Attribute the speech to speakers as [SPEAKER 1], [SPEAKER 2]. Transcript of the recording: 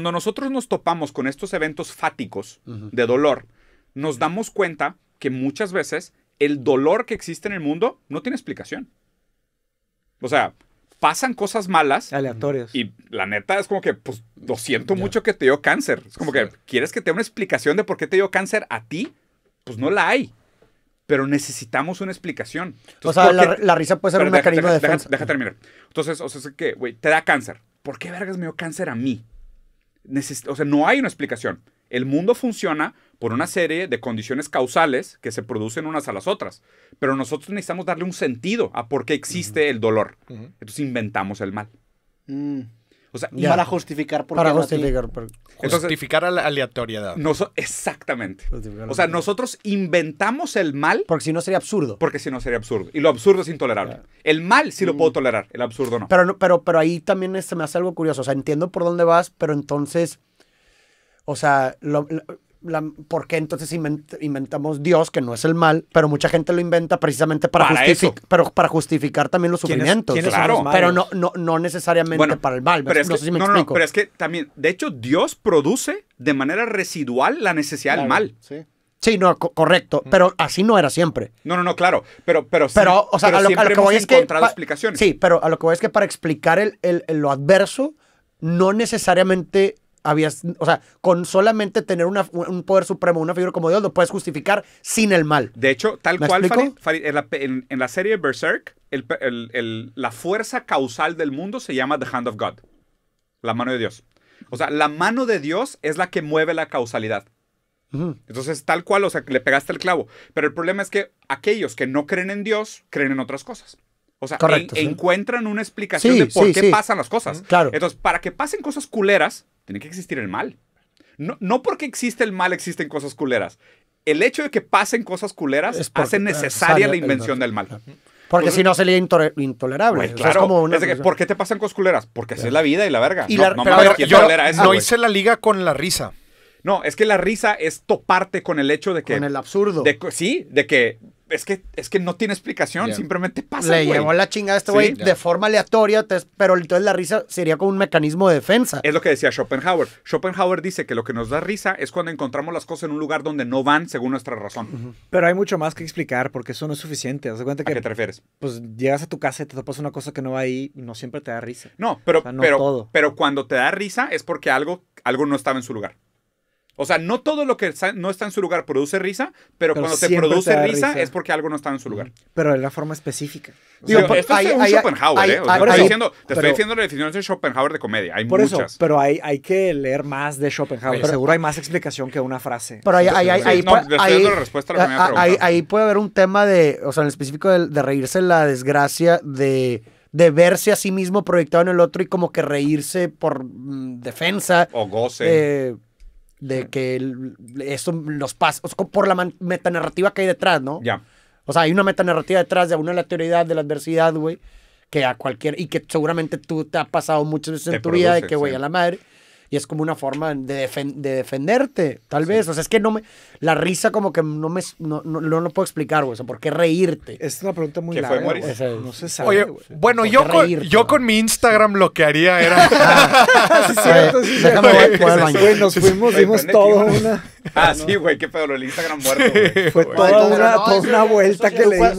[SPEAKER 1] Cuando nosotros nos topamos con estos eventos fáticos de dolor, nos damos cuenta que muchas veces el dolor que existe en el mundo no tiene explicación. O sea, pasan cosas malas. Aleatorias. Y la neta es como que, pues, lo siento mucho que te dio cáncer. Es como que, ¿quieres que te dé una explicación de por qué te dio cáncer a ti? Pues no la hay. Pero necesitamos una explicación. o sea, la, risa puede ser un mecanismo de defensa. Deja, terminar. Entonces, o sea, es que, te da cáncer. ¿Por qué vergas me dio cáncer a mí? o sea, no hay una explicación. El mundo funciona por una serie de condiciones causales que se producen unas a las otras, pero nosotros necesitamos darle un sentido a por qué existe el dolor. Entonces inventamos el mal. Mm. O sea, para justificar por para justificar, a la aleatoriedad. No, exactamente. O sea, nosotros inventamos el mal porque si no sería absurdo. Porque si no sería absurdo y lo absurdo es intolerable. El mal sí lo puedo mm. tolerar, el absurdo no.
[SPEAKER 2] Pero pero pero ahí también se me hace algo curioso, o sea, entiendo por dónde vas, pero entonces o sea, lo ¿por qué entonces inventamos Dios, que no es el mal? Pero mucha gente lo inventa precisamente para, justificar, pero para justificar también los sufrimientos. claro. Pero no, no, no
[SPEAKER 1] necesariamente para el mal. no, sé si me explico. pero es que también, de hecho, Dios produce de manera residual la necesidad del mal.
[SPEAKER 2] Sí. no, correcto. Mm. Pero así no era siempre.
[SPEAKER 1] No, no, no, claro. Pero, pero, pero, o sea, a, lo, que voy es que.
[SPEAKER 2] Sí, pero a lo que voy es que para explicar lo adverso, no necesariamente habías, o sea, con solamente tener un poder supremo, una figura como Dios, lo puedes justificar sin el mal.
[SPEAKER 1] De hecho, tal cual, en, la, serie Berserk, la fuerza causal del mundo se llama The Hand of God, la mano de Dios. O sea, la mano de Dios es la que mueve la causalidad. Entonces, tal cual, o sea, le pegaste el clavo. Pero el problema es que aquellos que no creen en Dios creen en otras cosas. O sea, Correcto, encuentran una explicación de por qué pasan las cosas. Entonces, para que pasen cosas culeras, tiene que existir el mal. No, no porque existe el mal existen cosas culeras. El hecho de que pasen cosas culeras hace eh, necesaria la invención del mal. Porque pues, si no
[SPEAKER 2] sería intolerable.
[SPEAKER 1] ¿Por qué te pasan cosas culeras? Porque así es la vida y la verga. Y la... no, hice la liga con la risa. No, es que la risa es toparte con el hecho de que. Con el absurdo. sí, de que es que, es que no tiene explicación, simplemente pasa. Le llevó la
[SPEAKER 2] chingada a este güey de forma aleatoria,
[SPEAKER 1] pero entonces la risa sería como un mecanismo de defensa. Es lo que decía Schopenhauer. Schopenhauer dice que lo que nos da risa es cuando encontramos las cosas en un lugar donde no van según nuestra razón. Pero hay mucho más que explicar porque eso no es suficiente. que, ¿A qué te refieres? Pues llegas a tu casa y te topas una cosa que no va ahí y no siempre te da risa. No, pero, pero cuando te da risa es porque algo, algo no estaba en su lugar. O sea, no todo lo que no está en su lugar produce risa, pero, cuando se produce risa, es porque algo no está en su lugar. Pero de la forma específica.
[SPEAKER 2] pero, hay, Schopenhauer, ¿eh? te, estoy diciendo,
[SPEAKER 1] la definición de Schopenhauer de comedia. Hay por muchas. Eso, pero hay, que leer más de Schopenhauer. Seguro hay más explicación que una frase. Pero ahí
[SPEAKER 2] Ahí puede haber un tema de, o sea, en específico de, reírse la desgracia de de verse a sí mismo proyectado en el otro y como que reírse por mm, defensa. O goce. Eh, de que eso los pasos, por la metanarrativa que hay detrás, ¿no? Ya. O sea, hay una metanarrativa detrás de una teoría de la adversidad, güey, que a cualquier, y que seguramente tú te has pasado muchas veces en tu vida de que, güey, a la madre, y es como una forma de, de defenderte, tal vez. O sea, es que no me. La risa, como que no me. No, no, puedo explicar, güey. O sea, ¿por qué reírte? Es una pregunta muy larga. Fue, no se sabe. Oye, bueno,
[SPEAKER 1] yo, con, yo con mi Instagram lo que haría era. sí, cierto, sí, Güey, nos fuimos, dimos toda una. Ah, sí, güey, qué pedo, el Instagram muerto. Fue toda una vuelta que le dimos.